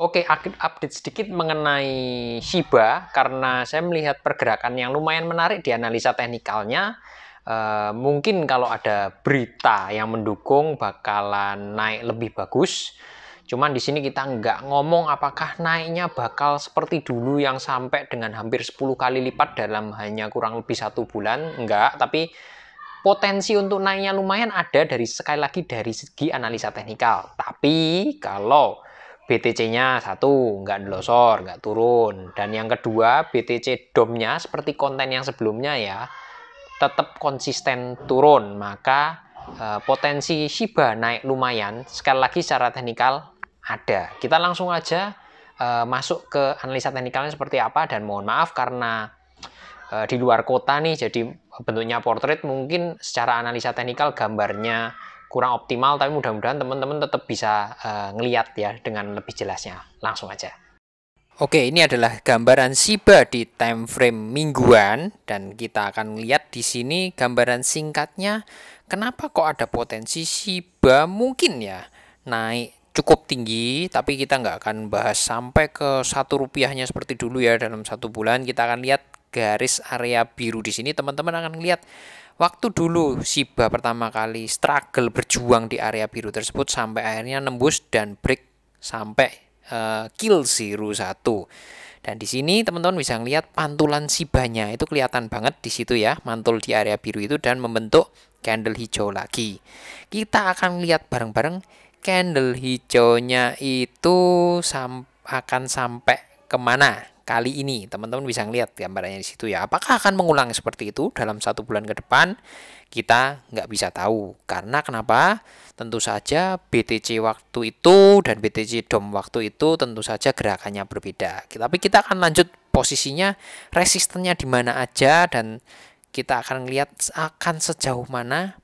Oke, update sedikit mengenai Shiba karena saya melihat pergerakan yang lumayan menarik di analisa teknikalnya. Uh, mungkin kalau ada berita yang mendukung bakalan naik lebih bagus. Cuman di sini kita nggak ngomong apakah naiknya bakal seperti dulu yang sampai dengan hampir 10 kali lipat dalam hanya kurang lebih satu bulan. Nggak, tapi potensi untuk naiknya lumayan ada dari sekali lagi dari segi analisa teknikal. Tapi kalau BTC-nya satu, nggak delosor, nggak turun. Dan yang kedua, BTC DOM-nya seperti konten yang sebelumnya ya, tetap konsisten turun. Maka eh, potensi Shiba naik lumayan, sekali lagi secara teknikal ada. Kita langsung aja eh, masuk ke analisa teknikalnya seperti apa. Dan mohon maaf karena eh, di luar kota nih, jadi bentuknya portrait mungkin secara analisa teknikal gambarnya kurang optimal tapi mudah-mudahan teman-teman tetap bisa uh, ngeliat ya dengan lebih jelasnya langsung aja Oke ini adalah gambaran Shiba di time frame mingguan dan kita akan lihat di sini gambaran singkatnya kenapa kok ada potensi Shiba mungkin ya naik cukup tinggi tapi kita nggak akan bahas sampai ke satu rupiahnya seperti dulu ya dalam satu bulan kita akan lihat garis area biru di sini teman-teman akan lihat waktu dulu Siba pertama kali struggle berjuang di area biru tersebut sampai akhirnya nembus dan break sampai uh, kill satu dan di sini teman-teman bisa lihat pantulan Sibanya itu kelihatan banget di situ ya mantul di area biru itu dan membentuk candle hijau lagi kita akan lihat bareng-bareng candle hijaunya itu sam akan sampai kemana kali ini. Teman-teman bisa ngelihat gambarnya di situ ya. Apakah akan mengulang seperti itu dalam satu bulan ke depan? Kita nggak bisa tahu. Karena kenapa? Tentu saja BTC waktu itu dan BTC DOM waktu itu tentu saja gerakannya berbeda. Tapi kita akan lanjut posisinya, resistennya di mana aja dan kita akan lihat akan sejauh mana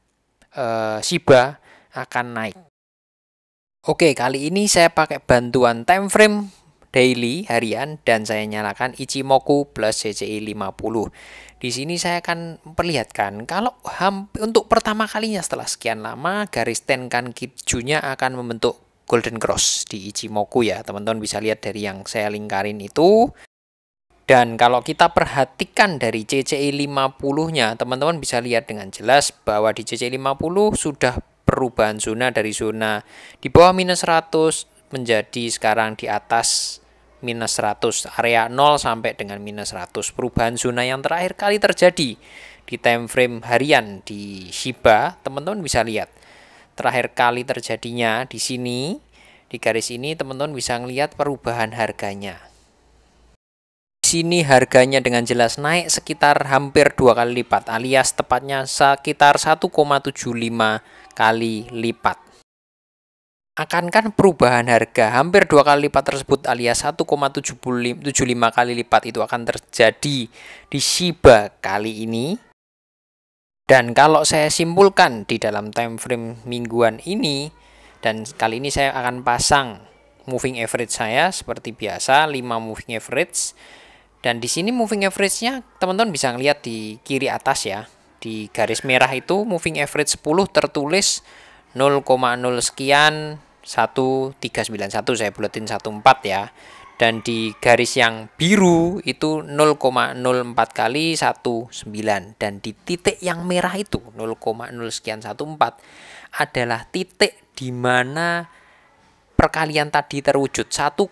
e, Shiba akan naik. Oke, kali ini saya pakai bantuan time frame daily harian dan saya nyalakan Ichimoku plus CCI 50. Di sini saya akan perlihatkan kalau hampir, untuk pertama kalinya setelah sekian lama garis tenkan kijunya akan membentuk golden cross di Ichimoku ya. Teman-teman bisa lihat dari yang saya lingkarin itu. Dan kalau kita perhatikan dari CCI 50-nya, teman-teman bisa lihat dengan jelas bahwa di CCI 50 sudah perubahan zona dari zona di bawah minus 100 menjadi sekarang di atas minus 100 area 0 sampai dengan minus 100 perubahan zona yang terakhir kali terjadi di time frame harian di Shiba teman-teman bisa lihat terakhir kali terjadinya di sini di garis ini teman-teman bisa melihat perubahan harganya di sini harganya dengan jelas naik sekitar hampir dua kali lipat alias tepatnya sekitar 1,75 kali lipat Akankan perubahan harga hampir dua kali lipat tersebut alias 1,75 kali lipat itu akan terjadi di Shiba kali ini. Dan kalau saya simpulkan di dalam time frame mingguan ini dan kali ini saya akan pasang moving average saya seperti biasa 5 moving average dan di sini moving average-nya teman-teman bisa lihat di kiri atas ya. Di garis merah itu moving average 10 tertulis 0,0 sekian 1391 saya buletin 14 ya dan di garis yang biru itu 0,04 kali 19 dan di titik yang merah itu 0,0 sekian 14 adalah titik di mana perkalian tadi terwujud 1,75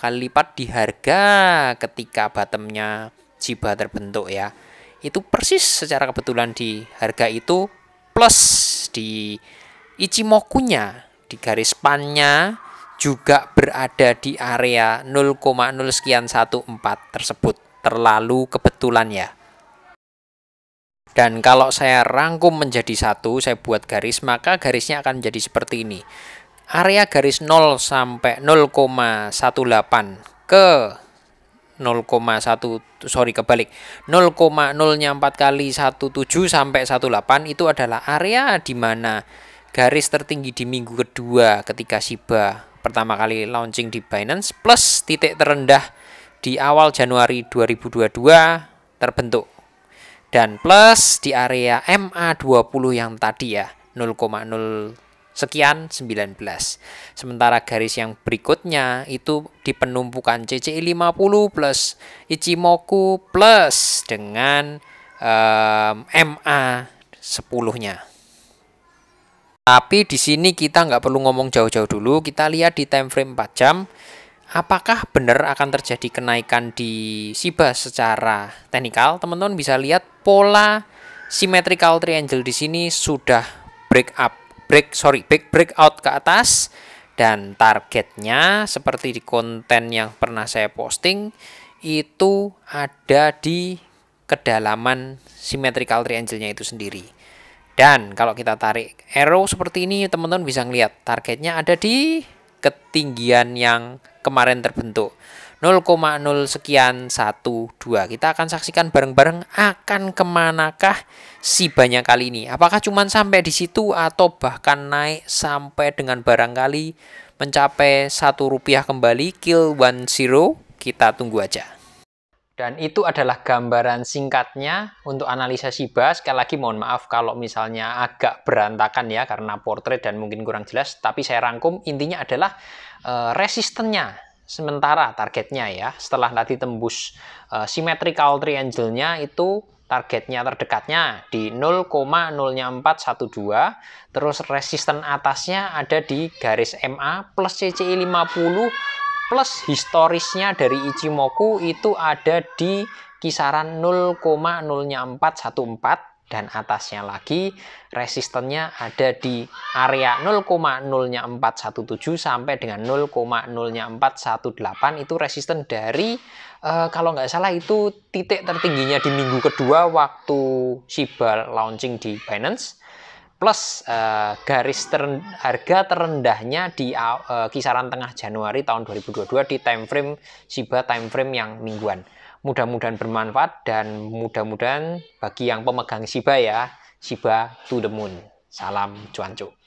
kali lipat di harga ketika bottomnya Jiba terbentuk ya itu persis secara kebetulan di harga itu plus di Ichimoku-nya di garis pannya juga berada di area 0,0 sekian 14 tersebut. Terlalu kebetulan ya. Dan kalau saya rangkum menjadi satu, saya buat garis, maka garisnya akan menjadi seperti ini. Area garis 0 sampai 0,18 ke 0,1 sorry kebalik 0,0 nya 4 kali 17 sampai 18 itu adalah area di mana garis tertinggi di minggu kedua ketika Shiba pertama kali launching di Binance plus titik terendah di awal Januari 2022 terbentuk dan plus di area MA20 yang tadi ya 0,0 sekian 19 sementara garis yang berikutnya itu di penumpukan CCI 50 plus Ichimoku plus dengan um, MA 10 nya tapi di sini kita nggak perlu ngomong jauh-jauh dulu, kita lihat di time frame 4 jam, apakah benar akan terjadi kenaikan di Shiba secara teknikal? Teman-teman bisa lihat pola symmetrical triangle di sini sudah break up, break sorry, break break ke atas dan targetnya seperti di konten yang pernah saya posting itu ada di kedalaman symmetrical triangle-nya itu sendiri. Dan kalau kita tarik arrow seperti ini, teman-teman bisa ngelihat targetnya ada di ketinggian yang kemarin terbentuk. 0,0 sekian 12. Kita akan saksikan bareng-bareng akan kemanakah si banyak kali ini. Apakah cuma sampai di situ atau bahkan naik sampai dengan barangkali mencapai satu rupiah kembali kill one zero kita tunggu aja. Dan itu adalah gambaran singkatnya untuk analisa Shiba. Sekali lagi mohon maaf kalau misalnya agak berantakan ya karena portrait dan mungkin kurang jelas. Tapi saya rangkum intinya adalah e, resistennya sementara targetnya ya. Setelah tadi tembus e, symmetrical triangle-nya itu targetnya terdekatnya di 0,0412 terus resisten atasnya ada di garis MA plus CCI 50 plus historisnya dari Ichimoku itu ada di kisaran 0,0414 dan atasnya lagi resistennya ada di area 0,0417 sampai dengan 0,0418 itu resisten dari uh, kalau nggak salah itu titik tertingginya di minggu kedua waktu Shiba launching di Binance plus uh, garis teren, harga terendahnya di uh, kisaran tengah Januari tahun 2022 di time frame Shiba time frame yang mingguan. Mudah-mudahan bermanfaat dan mudah-mudahan bagi yang pemegang Shiba ya, Shiba to the moon. Salam cuancu.